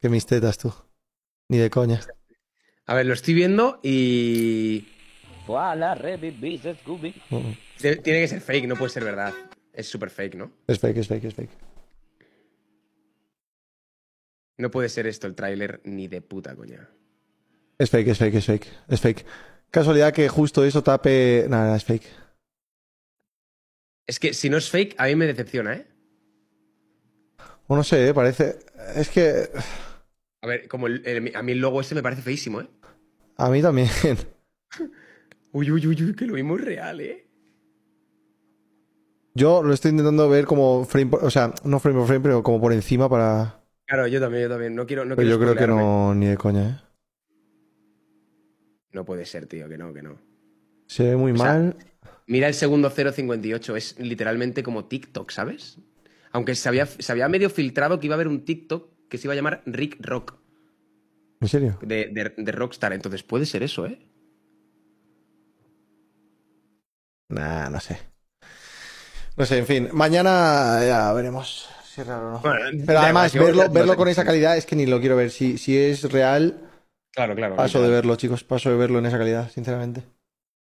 que mis tetas tú. Ni de coña. A ver, lo estoy viendo y. Tiene que ser fake, no puede ser verdad. Es súper fake, ¿no? Es fake, es fake, es fake. No puede ser esto el tráiler ni de puta coña. Es fake, es fake, es fake, es fake. Casualidad que justo eso tape. Nada, es fake. Es que si no es fake, a mí me decepciona, ¿eh? Bueno, no sé, ¿eh? parece. Es que. A ver, como el, a mí el logo ese me parece feísimo, ¿eh? A mí también. uy, uy, uy, uy, que lo vimos real, ¿eh? Yo lo estoy intentando ver como frame por, o sea, no frame por frame, pero como por encima para. Claro, yo también, yo también. No quiero. pero yo creo que no, ni de coña, ¿eh? No puede ser, tío, que no, que no. Se ve muy mal. mira el segundo 0.58, es literalmente como TikTok, ¿sabes? Aunque se había, se había medio filtrado que iba a haber un TikTok que se iba a llamar Rick Rock. ¿En serio? De, de, Rockstar. Entonces puede ser eso, ¿eh? Nah, no sé. No sé, en fin. Mañana ya veremos si es real o no. Pero además, verlo, verlo con esa calidad es que ni lo quiero ver. Si, si es real, claro, claro, paso de verlo, chicos. Paso de verlo en esa calidad, sinceramente.